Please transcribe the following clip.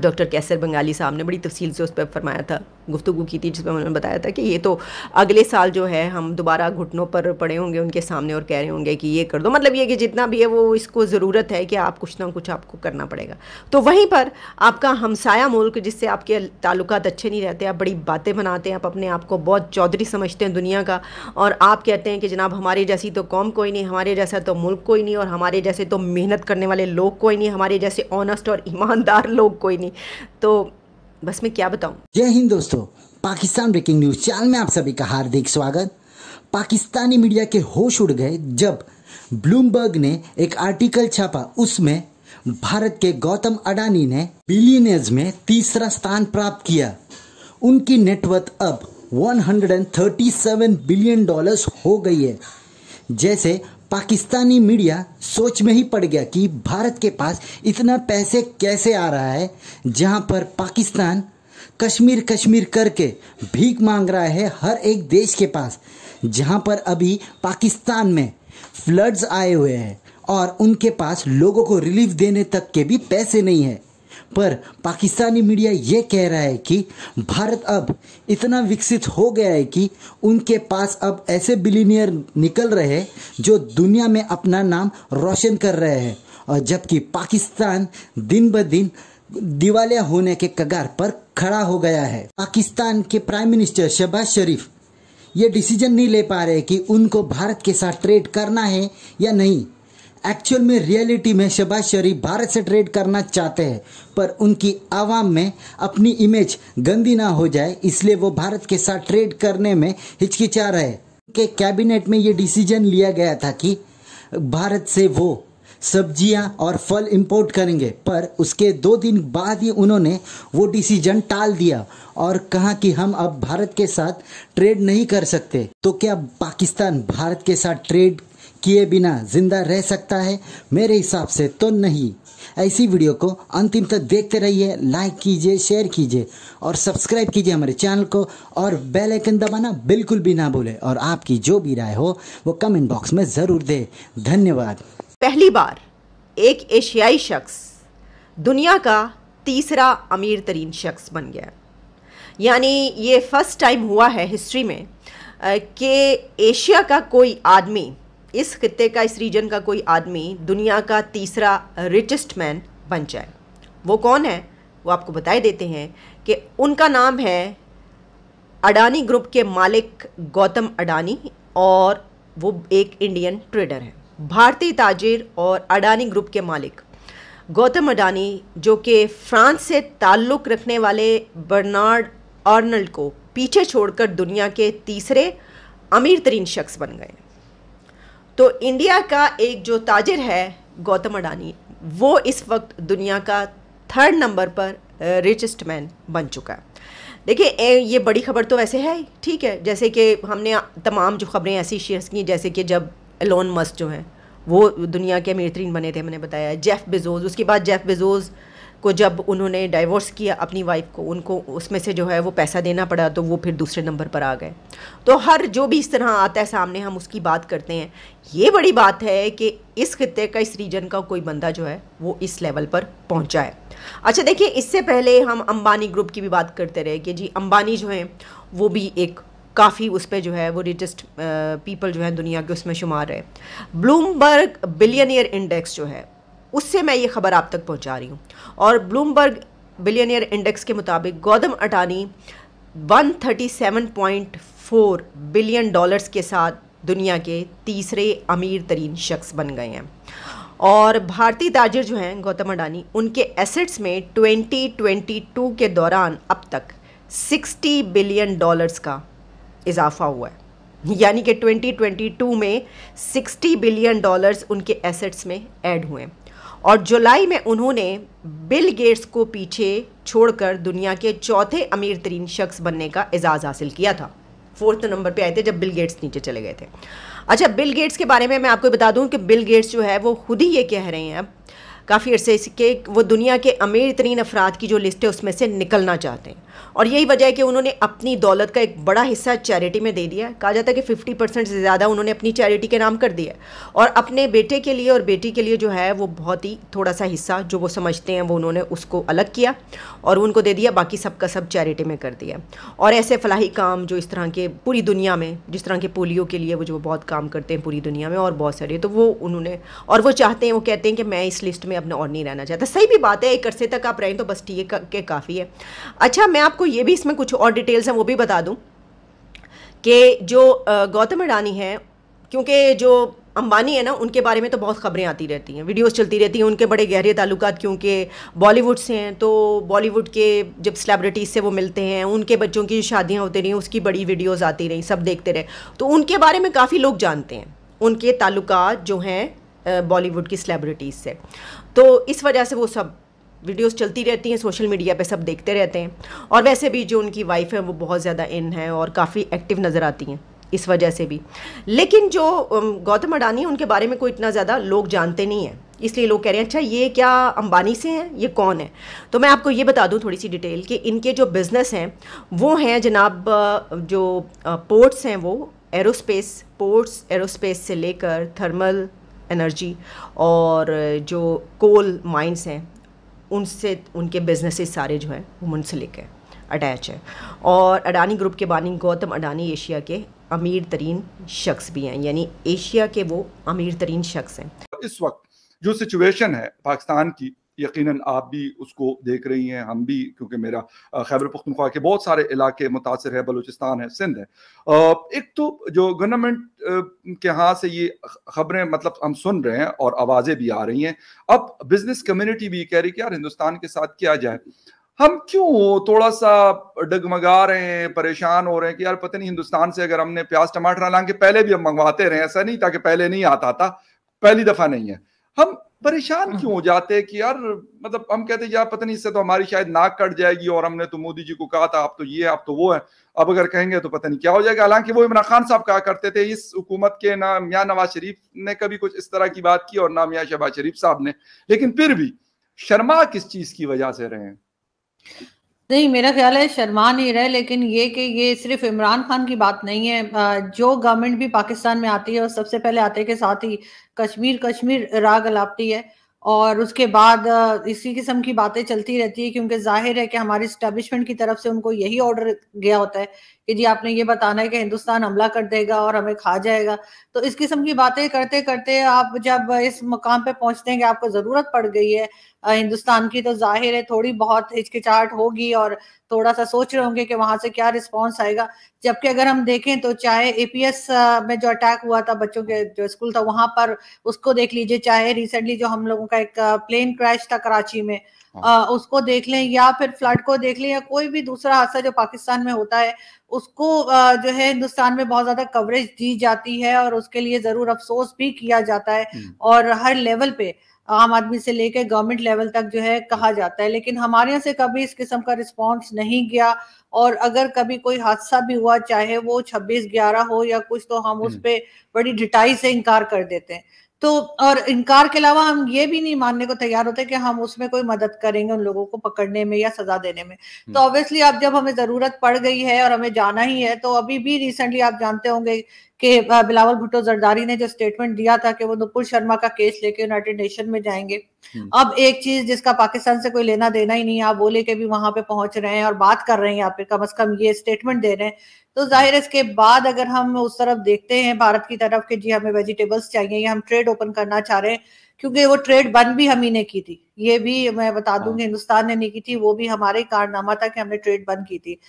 Doctor कैसर बंगाली साहब ने बड़ी तफसील से उस पर फरमाया था गुफ्तु की थी जिसमें उन्होंने बताया था कि ये तो अगले साल जो है हम दोबारा घुटनों पर पड़े होंगे उनके सामने और कह रहे होंगे कि ये कर दो मतलब ये कि जितना भी है वो इसको ज़रूरत है कि आप कुछ ना कुछ आपको करना पड़ेगा तो वहीं पर आपका हमसाया मुल्क जिससे आपके ताल्लुक अच्छे नहीं रहते आप बड़ी बातें बनाते हैं आप अपने आप को बहुत चौधरी समझते हैं दुनिया का और आप कहते हैं कि जनाब हमारे जैसी तो कौम कोई नहीं हमारे जैसा तो मुल्क कोई नहीं और हमारे जैसे तो मेहनत करने वाले लोग कोई नहीं हमारे जैसे ऑनेस्ट और ईमानदार लोग कोई नहीं तो बस मैं क्या बताऊँ जय हिंद दोस्तों पाकिस्तान ब्रेकिंग न्यूज चैनल में आप सभी का हार्दिक स्वागत पाकिस्तानी मीडिया के होश उड़ गए जब ब्लूमबर्ग ने एक आर्टिकल छापा उसमें भारत के गौतम अडानी ने बिलियनर्स में तीसरा स्थान प्राप्त किया उनकी नेटवर्थ अब 137 बिलियन डॉलर्स हो गई है जैसे पाकिस्तानी मीडिया सोच में ही पड़ गया कि भारत के पास इतना पैसे कैसे आ रहा है जहां पर पाकिस्तान कश्मीर कश्मीर करके भीख मांग रहा है हर एक देश के पास जहां पर अभी पाकिस्तान में फ्लड्स आए हुए हैं और उनके पास लोगों को रिलीफ देने तक के भी पैसे नहीं है पर पाकिस्तानी मीडिया ये कह रहा है कि भारत अब इतना विकसित हो गया है कि उनके पास अब ऐसे बिलीनियर निकल रहे हैं जो दुनिया में अपना नाम रोशन कर रहे हैं और जबकि पाकिस्तान दिन ब दिन दिवालिया होने के कगार पर खड़ा हो गया है पाकिस्तान के प्राइम मिनिस्टर शहबाज शरीफ ये डिसीजन नहीं ले पा रहे कि उनको भारत के साथ ट्रेड करना है या नहीं एक्चुअल में रियलिटी में शबाज शरीफ भारत से ट्रेड करना चाहते हैं पर उनकी आवाम में अपनी इमेज गंदी ना हो जाए इसलिए वो भारत के साथ ट्रेड करने में हिचकिचा रहे उनके कैबिनेट में ये डिसीजन लिया गया था कि भारत से वो सब्जियां और फल इंपोर्ट करेंगे पर उसके दो दिन बाद ही उन्होंने वो डिसीजन टाल दिया और कहा कि हम अब भारत के साथ ट्रेड नहीं कर सकते तो क्या पाकिस्तान भारत के साथ ट्रेड किए बिना जिंदा रह सकता है मेरे हिसाब से तो नहीं ऐसी वीडियो को अंतिम तक देखते रहिए लाइक कीजिए शेयर कीजिए और सब्सक्राइब कीजिए हमारे चैनल को और बेल आइकन दबाना बिल्कुल भी ना भूले और आपकी जो भी राय हो वो कमेंट बॉक्स में ज़रूर दे धन्यवाद पहली बार एक एशियाई शख्स दुनिया का तीसरा अमीर तरीन शख्स बन गया यानी ये फर्स्ट टाइम हुआ है हिस्ट्री में कि एशिया का कोई आदमी इस खत्े का इस रीजन का कोई आदमी दुनिया का तीसरा रिचेस्ट मैन बन जाए वो कौन है वो आपको बताए देते हैं कि उनका नाम है अडानी ग्रुप के मालिक गौतम अडानी और वो एक इंडियन ट्रेडर है भारतीय ताजिर और अडानी ग्रुप के मालिक गौतम अडानी जो कि फ्रांस से ताल्लुक़ रखने वाले बर्नार्ड आर्नल्ड को पीछे छोड़कर दुनिया के तीसरे अमीर तरीन शख्स बन गए तो इंडिया का एक जो ताजिर है गौतम अडानी वो इस वक्त दुनिया का थर्ड नंबर पर रिचेस्ट मैन बन चुका है देखिए ये बड़ी खबर तो वैसे है ठीक है जैसे कि हमने तमाम जो खबरें ऐसी शेयर की जैसे कि जब एलोन मस्क जो हैं वो दुनिया के अमीर तरीन बने थे मैंने बताया जेफ़ बेजोज उसके बाद जेफ़ बेजोज़ को जब उन्होंने डाइवोर्स किया अपनी वाइफ को उनको उसमें से जो है वो पैसा देना पड़ा तो वो फिर दूसरे नंबर पर आ गए तो हर जो भी इस तरह आता है सामने हम उसकी बात करते हैं ये बड़ी बात है कि इस खत्े का इस रीजन का कोई बंदा जो है वो इस लेवल पर पहुंचा है अच्छा देखिए इससे पहले हम अंबानी ग्रुप की भी बात करते रहे कि जी अंबानी जो है वो भी एक काफ़ी उस पर जो है वो रिचेस्ट पीपल जो है दुनिया के उसमें शुमार है ब्लूमबर्ग बिलियनियर इंडेक्स जो है उससे मैं ये खबर आप तक पहुंचा रही हूँ और ब्लूमबर्ग बिलियनियर इंडेक्स के मुताबिक गौतम अटानी 137.4 बिलियन डॉलर्स के साथ दुनिया के तीसरे अमीर तरीन शख्स बन गए हैं और भारतीय ताजर जो हैं गौतम अडानी उनके एसेट्स में 2022 के दौरान अब तक 60 बिलियन डॉलर्स का इजाफा हुआ है यानी कि 2022 में 60 बिलियन डॉलर्स उनके एसेट्स में ऐड हुए हैं और जुलाई में उन्होंने बिल गेट्स को पीछे छोड़कर दुनिया के चौथे अमीर तरीन शख्स बनने का एजाज़ हासिल किया था फोर्थ नंबर पे आए थे जब बिल गेट्स नीचे चले गए थे अच्छा बिल गेट्स के बारे में मैं आपको बता दूं कि बिल गेट्स जो है वो खुद ही ये कह रहे हैं अब काफ़ी अर्से के वो दुनिया के अमीर तरीन अफराद की जो लिस्ट है उसमें से निकलना चाहते हैं और यही वजह है कि उन्होंने अपनी दौलत का एक बड़ा हिस्सा चैरिटी में दे दिया कहा जाता है कि फिफ्टी परसेंट से ज़्यादा उन्होंने अपनी चैरिटी के नाम कर दिया और अपने बेटे के लिए और बेटी के लिए जो है वो बहुत ही थोड़ा सा हिस्सा जो वो समझते हैं वो उन्होंने उसको अलग किया और उनको दे दिया बाकी सबका सब चैरिटी में कर दिया और ऐसे फलाही काम जो इस तरह के पूरी दुनिया में जिस तरह के पोलियो के लिए वो जो बहुत काम करते हैं पूरी दुनिया में और बहुत सारे तो वो उन्होंने और वो चाहते हैं वो कहते हैं कि मैं इस लिस्ट में अपना और नहीं रहना चाहता सही भी बात है एक अरसे तक आप रहें तो बस ठीक है काफ़ी है अच्छा मैं आपको ये भी इसमें कुछ और डिटेल्स हैं वो भी बता दूँ कि जो गौतम अडानी है क्योंकि जो अंबानी है ना उनके बारे में तो बहुत खबरें आती रहती हैं वीडियोस चलती रहती हैं उनके बड़े गहरे ताल्लुक क्योंकि बॉलीवुड से हैं तो बॉलीवुड के जब सेलिब्रिटीज़ से वो मिलते हैं उनके बच्चों की शादियां होती रहीं उसकी बड़ी वीडियोस आती रहीं सब देखते रहे तो उनके बारे में काफ़ी लोग जानते हैं उनके ताल्लुक जो हैं बॉलीवुड की सेलिब्रिटीज़ से तो इस वजह से वो सब वीडियोस चलती रहती हैं सोशल मीडिया पे सब देखते रहते हैं और वैसे भी जो उनकी वाइफ है वो बहुत ज़्यादा इन है और काफ़ी एक्टिव नज़र आती हैं इस वजह से भी लेकिन जो गौतम अडानी उनके बारे में कोई इतना ज़्यादा लोग जानते नहीं हैं इसलिए लोग कह रहे हैं अच्छा ये क्या अंबानी से हैं ये कौन है तो मैं आपको ये बता दूं थोड़ी सी डिटेल कि इनके जो बिज़नेस हैं वो हैं जनाब जो पोर्ट्स हैं वो एरोस्पेस पोर्ट्स एरोस्पेस से लेकर थर्मल एनर्जी और जो कोल माइंस हैं उनसे उनके बिजनेस सारे जो हैं वो मुंसलिक हैं अटैच है और अडानी ग्रुप के बानी गौतम अडानी एशिया के अमीर तरीन शख्स भी हैं यानी एशिया के वो अमीर तरीन शख्स हैं इस वक्त जो सिचुएशन है पाकिस्तान की यकीनन आप भी उसको देख रही हैं हम भी क्योंकि मेरा खैबर पुख्तनख्वा के बहुत सारे इलाके मुतासर है बलूचिस्तान है सिंध है एक तो जो गवर्नमेंट के यहाँ से ये खबरें मतलब हम सुन रहे हैं और आवाज़ें भी आ रही हैं अब बिजनेस कम्युनिटी भी कह रही कि यार हिंदुस्तान के साथ क्या जाए हम क्यों थोड़ा सा डगमगा रहे हैं परेशान हो रहे हैं कि यार पता नहीं हिंदुस्तान से अगर हमने प्याज टमाटर लाके पहले भी हम मंगवाते रहे ऐसा नहीं था कि पहले नहीं आता था पहली दफ़ा नहीं है हम परेशान हाँ। क्यों हो जाते हैं कि यार मतलब हम कहते हैं यार पता नहीं इससे तो हमारी शायद नाक कट जाएगी और हमने तो मोदी जी को कहा था आप तो ये आप तो वो है अब अगर कहेंगे तो पता नहीं क्या हो जाएगा हालांकि वो इमरान खान साहब कहा करते थे इस हुकूमत के ना मियाँ नवाज शरीफ ने कभी कुछ इस तरह की बात की और ना मियाँ शहबाज शरीफ साहब ने लेकिन फिर भी शर्मा किस चीज की वजह से रहे हैं नहीं मेरा ख्याल है शर्मा नहीं रहे लेकिन ये कि ये सिर्फ इमरान खान की बात नहीं है जो गवर्नमेंट भी पाकिस्तान में आती है और सबसे पहले आते के साथ ही कश्मीर कश्मीर राग अलापती है और उसके बाद इसी किस्म की बातें चलती रहती है क्योंकि जाहिर है कि हमारे स्टैब्लिशमेंट की तरफ से उनको यही ऑर्डर गया होता है कि जी आपने ये बताना है कि हिंदुस्तान हमला कर देगा और हमें खा जाएगा तो इस किस्म की बातें करते करते आप जब इस मुकाम पे पहुंचते हैं कि आपको ज़रूरत पड़ गई है हिंदुस्तान की तो जाहिर है थोड़ी बहुत हिचकिचाहट होगी और थोड़ा सा सोच रहे होंगे कि वहां से क्या रिस्पॉन्स आएगा जबकि अगर हम देखें तो चाहे एपीएस में जो अटैक हुआ था बच्चों के जो स्कूल था वहां पर उसको देख लीजिए चाहे रिसेंटली जो हम लोगों का एक प्लेन क्रैश था कराची में आ, हाँ। उसको देख लें या फिर फ्लड को देख लें या कोई भी दूसरा हादसा जो पाकिस्तान में होता है उसको जो है हिंदुस्तान में बहुत ज्यादा कवरेज दी जाती है और उसके लिए जरूर अफसोस भी किया जाता है हम्म। और हर लेवल पे आम आदमी से लेकर गवर्नमेंट लेवल तक जो है कहा जाता है लेकिन हमारे यहाँ से कभी इस किस्म का रिस्पांस नहीं गया और अगर कभी कोई हादसा भी हुआ चाहे वो छब्बीस ग्यारह हो या कुछ तो हम हम्म। उस पर बड़ी ढिटाई से इनकार कर देते हैं तो और इनकार के अलावा हम ये भी नहीं मानने को तैयार होते कि हम उसमें कोई मदद करेंगे उन लोगों को पकड़ने में या सजा देने में तो ऑब्वियसली हम्म। अब जब हमें जरूरत पड़ गई है और हमें जाना ही है तो अभी भी रिसेंटली आप जानते होंगे कि बिलावल भुट्टो जरदारी ने जो स्टेटमेंट दिया था कि वो नुपुर शर्मा का केस लेके यूनाइटेड नेशन में जाएंगे हम्म। अब एक चीज जिसका पाकिस्तान से कोई लेना देना ही नहीं आप बोले के भी वहां पे पहुंच रहे हैं और बात कर रहे हैं या फिर कम अज कम ये स्टेटमेंट दे रहे हैं तो जाहिर है इसके बाद अगर हम उस तरफ देखते हैं भारत की तरफ कि जी हमें वेजिटेबल्स चाहिए या हम ट्रेड ओपन करना चाह रहे हैं क्योंकि वो ट्रेड बंद भी हम ही ने की थी ये भी मैं बता दूंगी हाँ। हिंदुस्तान ने नहीं की थी वो भी हमारे कारनामा था कि हमने ट्रेड बंद की थी